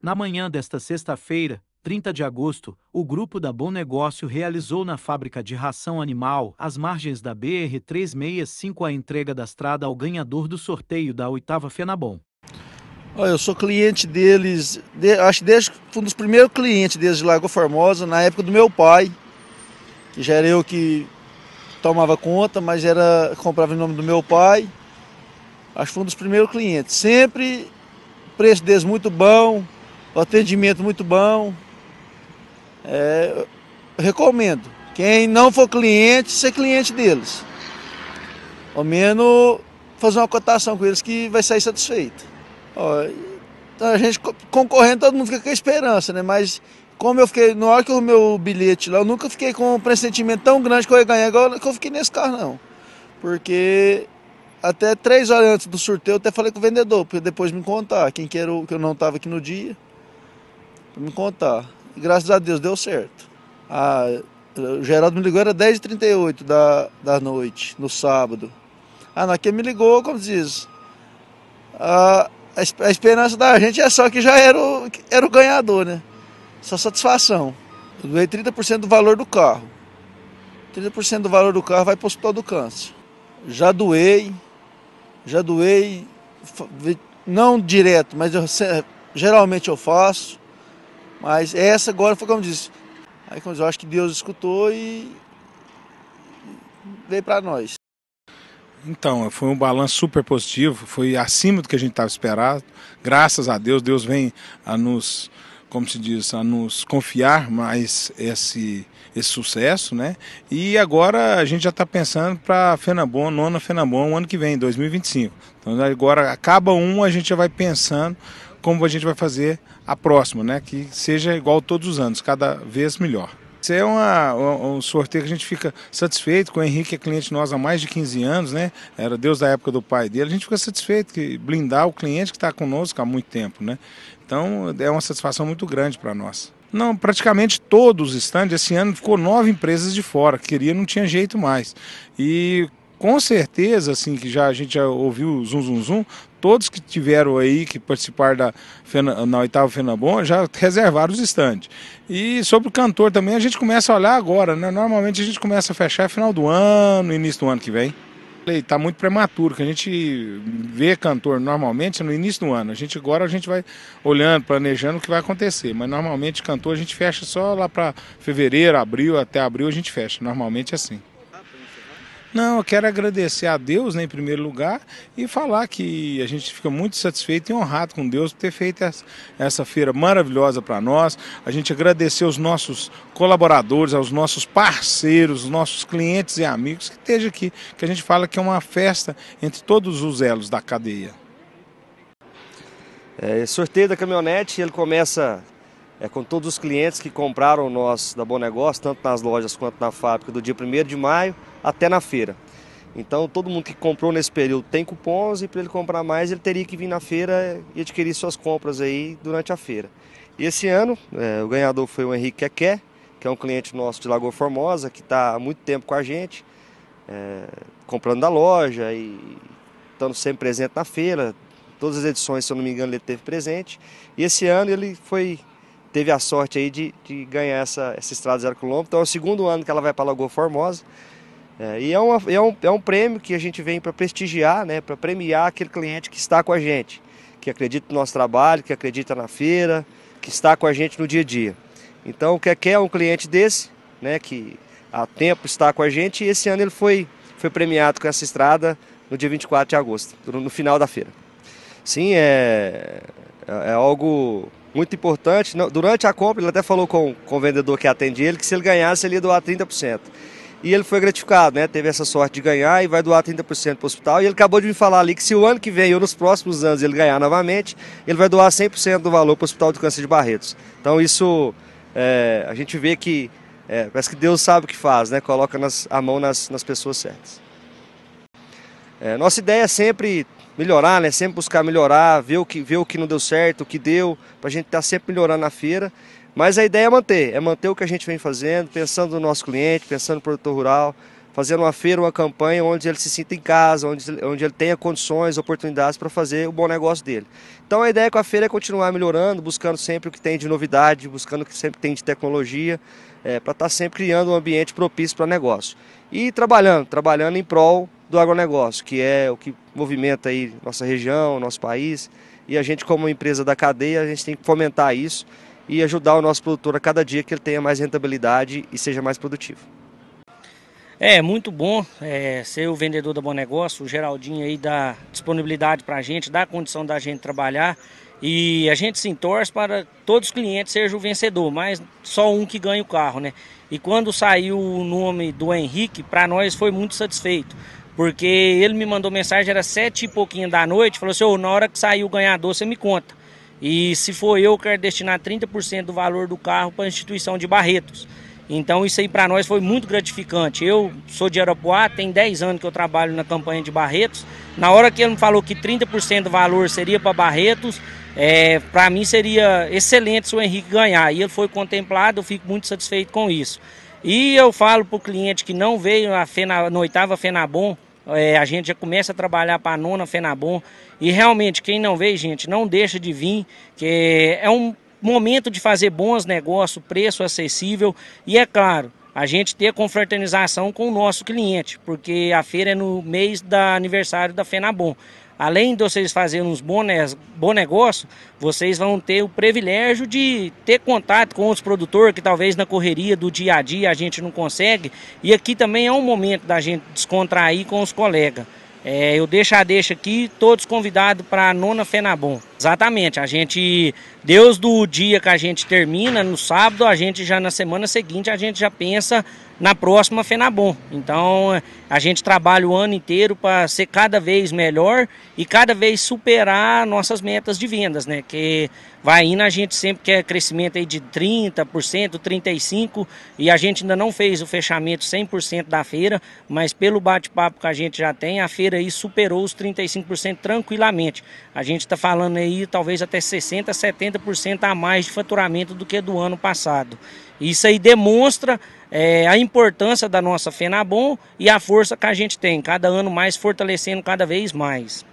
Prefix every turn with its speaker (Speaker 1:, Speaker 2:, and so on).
Speaker 1: Na manhã desta sexta-feira, 30 de agosto, o grupo da Bom Negócio realizou na fábrica de ração animal, às margens da BR 365, a entrega da estrada ao ganhador do sorteio da oitava Fenabon. Olha, eu sou cliente deles, de, acho que desde, fui um dos primeiros clientes deles de Lagoa Formosa, na época do meu pai, que já era eu que tomava conta, mas era comprava em nome do meu pai. Acho que foi um dos primeiros clientes. Sempre preço deles muito bom, o atendimento muito bom. É, recomendo. Quem não for cliente, ser cliente deles. Ao menos fazer uma cotação com eles que vai sair satisfeito. Ó, então a gente concorrendo, todo mundo fica com a esperança, né? Mas como eu fiquei, na hora que o meu bilhete lá, eu nunca fiquei com um pressentimento tão grande que eu ia ganhar agora que eu fiquei nesse carro, não. Porque até três horas antes do sorteio, eu até falei com o vendedor, para depois me contar quem que era o, que eu não estava aqui no dia para me contar. E graças a Deus deu certo. A, o Geraldo me ligou, era 10h38 da, da noite, no sábado. A ah, Anakin me ligou, como diz. A, a, a, esperança da gente é só que já era o, era o ganhador, né? Só satisfação. Eu doei 30% do valor do carro. 30% do valor do carro vai para o hospital do câncer. Já doei, já doei, não direto, mas eu, geralmente eu faço. Mas essa agora foi como disse. Aí como eu acho que Deus escutou e veio para nós.
Speaker 2: Então, foi um balanço super positivo, foi acima do que a gente estava esperando. Graças a Deus, Deus vem a nos, como se diz, a nos confiar mais esse, esse sucesso, né? E agora a gente já está pensando para Fenambon, nona Fenabon o ano que vem, 2025. Então agora acaba um, a gente já vai pensando como a gente vai fazer a próxima, né? Que seja igual todos os anos, cada vez melhor. Isso é uma, um sorteio que a gente fica satisfeito, com o Henrique é cliente nosso há mais de 15 anos, né? Era Deus da época do pai dele. A gente fica satisfeito que blindar o cliente que está conosco há muito tempo, né? Então é uma satisfação muito grande para nós. Não, praticamente todos os stands, esse ano ficou nove empresas de fora, queria, não tinha jeito mais. E com certeza, assim, que já a gente já ouviu o zum zum zum, todos que tiveram aí, que participaram da, na oitava Fenabon, já reservaram os estandes. E sobre o cantor também, a gente começa a olhar agora, né? Normalmente a gente começa a fechar final do ano, início do ano que vem. Está muito prematuro, que a gente vê cantor normalmente no início do ano. A gente agora a gente vai olhando, planejando o que vai acontecer. Mas normalmente cantor a gente fecha só lá para fevereiro, abril, até abril a gente fecha. Normalmente é assim. Não, eu quero agradecer a Deus né, em primeiro lugar e falar que a gente fica muito satisfeito e honrado com Deus por ter feito essa, essa feira maravilhosa para nós. A gente agradecer aos nossos colaboradores, aos nossos parceiros, os nossos clientes e amigos que estejam aqui, que a gente fala que é uma festa entre todos
Speaker 3: os elos da cadeia. É, sorteio da caminhonete, ele começa é, com todos os clientes que compraram nós da Bom Negócio, tanto nas lojas quanto na fábrica, do dia 1 de maio até na feira. Então, todo mundo que comprou nesse período tem cupons e para ele comprar mais, ele teria que vir na feira e adquirir suas compras aí durante a feira. E esse ano, é, o ganhador foi o Henrique Quequé, que é um cliente nosso de Lagoa Formosa, que está há muito tempo com a gente, é, comprando da loja e estando sempre presente na feira. Todas as edições, se eu não me engano, ele teve presente. E esse ano ele foi teve a sorte aí de, de ganhar essa, essa estrada zero quilômetro. Então é o segundo ano que ela vai para Lagoa Formosa. É, e é, uma, é, um, é um prêmio que a gente vem para prestigiar, né, para premiar aquele cliente que está com a gente, que acredita no nosso trabalho, que acredita na feira, que está com a gente no dia a dia. Então, o que é um cliente desse, né, que há tempo está com a gente, e esse ano ele foi, foi premiado com essa estrada no dia 24 de agosto, no final da feira. Sim, é, é, é algo muito importante. Durante a compra, ele até falou com, com o vendedor que atendia ele que se ele ganhasse, ele ia doar 30%. E ele foi gratificado, né? Teve essa sorte de ganhar e vai doar 30% para o hospital. E ele acabou de me falar ali que se o ano que vem ou nos próximos anos ele ganhar novamente, ele vai doar 100% do valor para o Hospital de Câncer de Barretos. Então isso é, a gente vê que é, parece que Deus sabe o que faz, né? Coloca nas, a mão nas, nas pessoas certas. É, nossa ideia é sempre melhorar, né? Sempre buscar melhorar, ver o que, ver o que não deu certo, o que deu, para a gente estar tá sempre melhorando na feira. Mas a ideia é manter, é manter o que a gente vem fazendo, pensando no nosso cliente, pensando no produtor rural, fazendo uma feira, uma campanha onde ele se sinta em casa, onde, onde ele tenha condições, oportunidades para fazer o bom negócio dele. Então a ideia com a feira é continuar melhorando, buscando sempre o que tem de novidade, buscando o que sempre tem de tecnologia, é, para estar tá sempre criando um ambiente propício para negócio. E trabalhando, trabalhando em prol do agronegócio, que é o que movimenta aí nossa região, nosso país. E a gente, como empresa da cadeia, a gente tem que fomentar isso e ajudar o nosso produtor a cada dia que ele tenha mais rentabilidade e seja mais produtivo.
Speaker 4: É, muito bom é, ser o vendedor da Bom Negócio, o Geraldinho aí dá disponibilidade para a gente, dá condição da gente trabalhar e a gente se entorce para todos os clientes sejam o vencedor, mas só um que ganha o carro, né? E quando saiu o nome do Henrique, para nós foi muito satisfeito, porque ele me mandou mensagem, era sete e pouquinho da noite, falou assim, oh, na hora que sair o ganhador você me conta. E se for eu, eu quero destinar 30% do valor do carro para a instituição de Barretos. Então isso aí para nós foi muito gratificante. Eu sou de Arapuá, tem 10 anos que eu trabalho na campanha de Barretos. Na hora que ele me falou que 30% do valor seria para Barretos, é, para mim seria excelente se o Henrique ganhar. E ele foi contemplado, eu fico muito satisfeito com isso. E eu falo para o cliente que não veio a Fena, na oitava Fenabon, é, a gente já começa a trabalhar para a nona Fenabon. E realmente, quem não veio, gente, não deixa de vir, que é um momento de fazer bons negócios, preço acessível e, é claro, a gente ter confraternização com o nosso cliente, porque a feira é no mês da aniversário da Fenabon. Além de vocês fazerem uns bons bom vocês vão ter o privilégio de ter contato com os produtores que talvez na correria do dia a dia a gente não consegue. E aqui também é um momento da gente descontrair com os colegas. É, eu deixo a deixa aqui, todos convidados para a nona Fenabon. Exatamente, a gente, Deus do dia que a gente termina, no sábado, a gente já na semana seguinte, a gente já pensa na próxima Fenabon. Então a gente trabalha o ano inteiro para ser cada vez melhor e cada vez superar nossas metas de vendas, né? Que vai indo, a gente sempre quer crescimento aí de 30%, 35% e a gente ainda não fez o fechamento 100% da feira, mas pelo bate-papo que a gente já tem, a feira aí superou os 35% tranquilamente. A gente está falando aí talvez até 60%, 70% a mais de faturamento do que do ano passado. Isso aí demonstra é, a importância da nossa FENABOM e a força que a gente tem, cada ano mais fortalecendo cada vez mais.